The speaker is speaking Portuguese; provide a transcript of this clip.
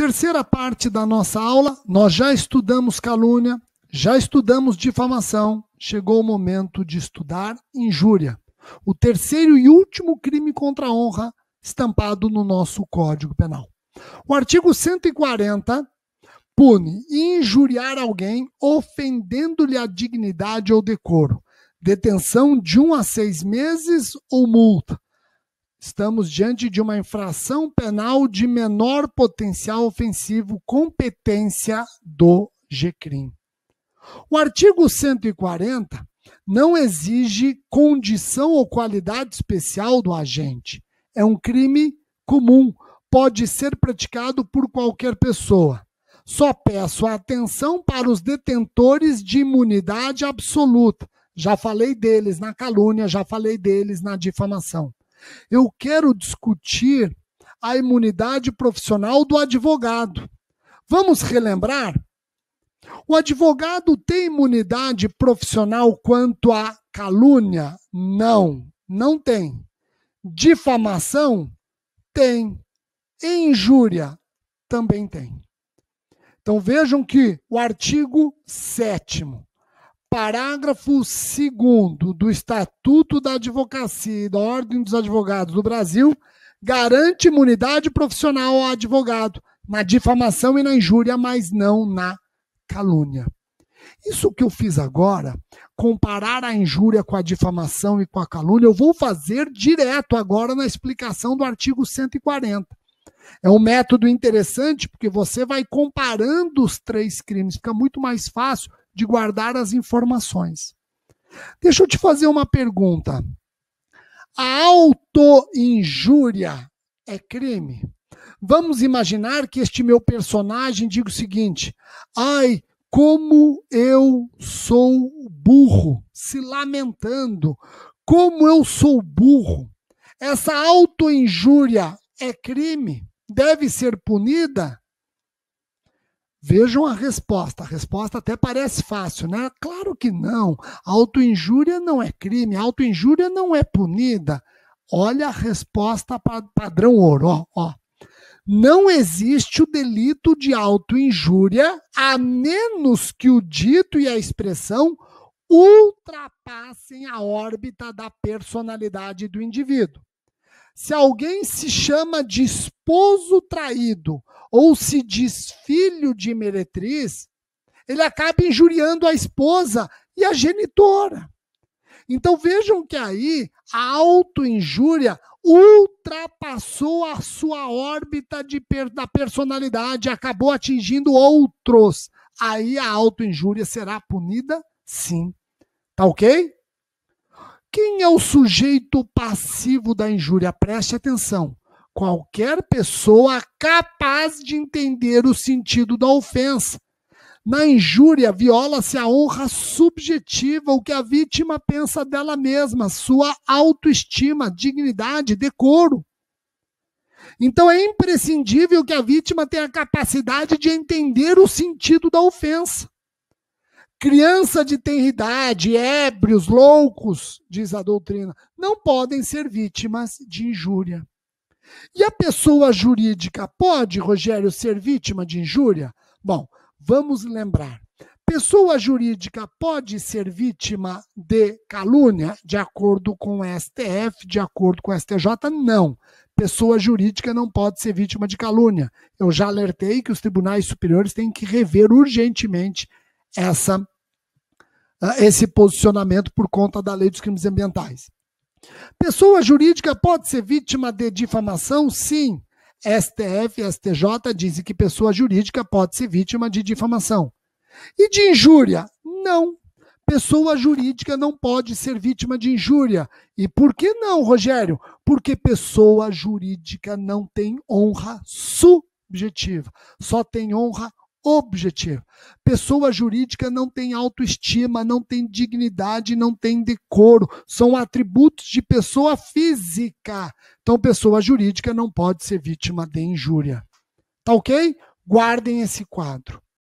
Terceira parte da nossa aula, nós já estudamos calúnia, já estudamos difamação, chegou o momento de estudar injúria. O terceiro e último crime contra a honra estampado no nosso Código Penal. O artigo 140 pune injuriar alguém ofendendo-lhe a dignidade ou decoro, detenção de um a seis meses ou multa Estamos diante de uma infração penal de menor potencial ofensivo, competência do GCRIM. O artigo 140 não exige condição ou qualidade especial do agente. É um crime comum, pode ser praticado por qualquer pessoa. Só peço atenção para os detentores de imunidade absoluta. Já falei deles na calúnia, já falei deles na difamação. Eu quero discutir a imunidade profissional do advogado. Vamos relembrar? O advogado tem imunidade profissional quanto à calúnia? Não, não tem. Difamação? Tem. Injúria? Também tem. Então vejam que o artigo 7 Parágrafo 2 do Estatuto da Advocacia e da Ordem dos Advogados do Brasil garante imunidade profissional ao advogado na difamação e na injúria, mas não na calúnia. Isso que eu fiz agora, comparar a injúria com a difamação e com a calúnia, eu vou fazer direto agora na explicação do artigo 140. É um método interessante porque você vai comparando os três crimes, fica muito mais fácil de guardar as informações. Deixa eu te fazer uma pergunta. A autoinjúria é crime? Vamos imaginar que este meu personagem diga o seguinte: ai, como eu sou burro, se lamentando, como eu sou burro. Essa autoinjúria é crime? Deve ser punida? Vejam a resposta. A resposta até parece fácil, né? Claro que não. Autoinjúria não é crime, autoinjúria não é punida. Olha a resposta padrão ouro, ó, ó. Não existe o delito de autoinjúria a menos que o dito e a expressão ultrapassem a órbita da personalidade do indivíduo. Se alguém se chama de esposo traído ou se diz filho de meretriz, ele acaba injuriando a esposa e a genitora. Então vejam que aí a autoinjúria ultrapassou a sua órbita de per da personalidade, acabou atingindo outros. Aí a autoinjúria será punida, sim. Tá ok? Quem é o sujeito passivo da injúria? Preste atenção. Qualquer pessoa capaz de entender o sentido da ofensa. Na injúria, viola-se a honra subjetiva, o que a vítima pensa dela mesma, sua autoestima, dignidade, decoro. Então é imprescindível que a vítima tenha a capacidade de entender o sentido da ofensa. Criança de tenridade, ébrios, loucos, diz a doutrina, não podem ser vítimas de injúria. E a pessoa jurídica pode, Rogério, ser vítima de injúria? Bom, vamos lembrar. Pessoa jurídica pode ser vítima de calúnia, de acordo com o STF, de acordo com o STJ? Não. Pessoa jurídica não pode ser vítima de calúnia. Eu já alertei que os tribunais superiores têm que rever urgentemente essa ah, esse posicionamento por conta da lei dos crimes ambientais. Pessoa jurídica pode ser vítima de difamação? Sim. STF e STJ dizem que pessoa jurídica pode ser vítima de difamação. E de injúria? Não. Pessoa jurídica não pode ser vítima de injúria. E por que não, Rogério? Porque pessoa jurídica não tem honra subjetiva, só tem honra objetivo. Pessoa jurídica não tem autoestima, não tem dignidade, não tem decoro. São atributos de pessoa física. Então, pessoa jurídica não pode ser vítima de injúria. Tá ok? Guardem esse quadro.